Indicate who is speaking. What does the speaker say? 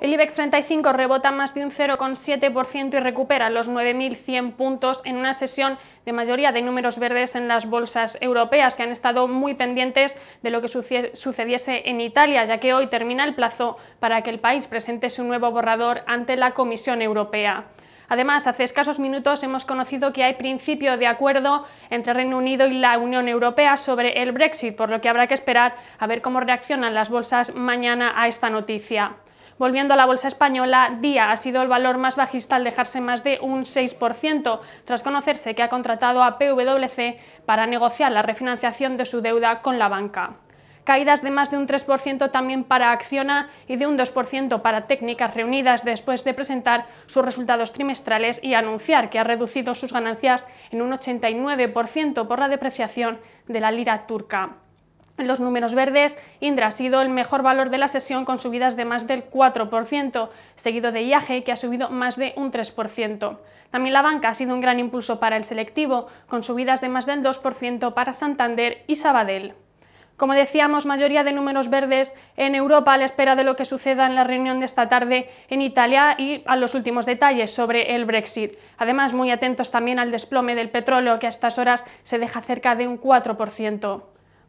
Speaker 1: El IBEX 35 rebota más de un 0,7% y recupera los 9.100 puntos en una sesión de mayoría de números verdes en las bolsas europeas, que han estado muy pendientes de lo que sucediese en Italia, ya que hoy termina el plazo para que el país presente su nuevo borrador ante la Comisión Europea. Además, hace escasos minutos hemos conocido que hay principio de acuerdo entre Reino Unido y la Unión Europea sobre el Brexit, por lo que habrá que esperar a ver cómo reaccionan las bolsas mañana a esta noticia. Volviendo a la bolsa española, Día ha sido el valor más bajista al dejarse más de un 6%, tras conocerse que ha contratado a PwC para negociar la refinanciación de su deuda con la banca caídas de más de un 3% también para Acciona y de un 2% para Técnicas Reunidas después de presentar sus resultados trimestrales y anunciar que ha reducido sus ganancias en un 89% por la depreciación de la lira turca. En los números verdes, Indra ha sido el mejor valor de la sesión con subidas de más del 4%, seguido de IAG que ha subido más de un 3%. También la banca ha sido un gran impulso para el selectivo, con subidas de más del 2% para Santander y Sabadell. Como decíamos, mayoría de números verdes en Europa a la espera de lo que suceda en la reunión de esta tarde en Italia y a los últimos detalles sobre el Brexit. Además, muy atentos también al desplome del petróleo que a estas horas se deja cerca de un 4%.